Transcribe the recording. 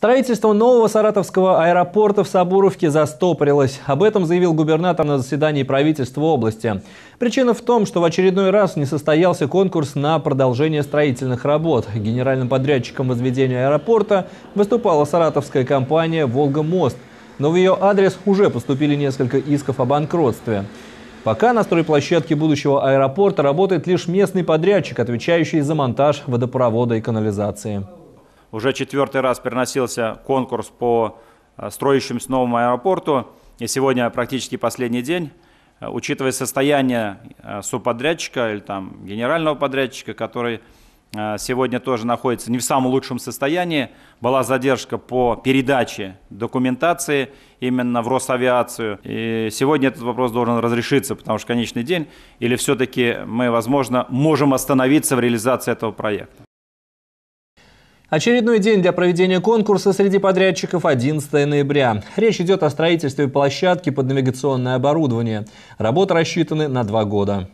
Строительство нового саратовского аэропорта в Сабуровке застопорилось. Об этом заявил губернатор на заседании правительства области. Причина в том, что в очередной раз не состоялся конкурс на продолжение строительных работ. Генеральным подрядчиком возведения аэропорта выступала саратовская компания «Волгомост», Но в ее адрес уже поступили несколько исков о банкротстве. Пока на стройплощадке будущего аэропорта работает лишь местный подрядчик, отвечающий за монтаж водопровода и канализации. Уже четвертый раз переносился конкурс по э, строящемуся новому аэропорту. И сегодня практически последний день. Э, учитывая состояние э, субподрядчика или там генерального подрядчика, который сегодня тоже находится не в самом лучшем состоянии. Была задержка по передаче документации именно в Росавиацию. И сегодня этот вопрос должен разрешиться, потому что конечный день. Или все-таки мы, возможно, можем остановиться в реализации этого проекта. Очередной день для проведения конкурса среди подрядчиков 11 ноября. Речь идет о строительстве площадки под навигационное оборудование. Работы рассчитаны на два года.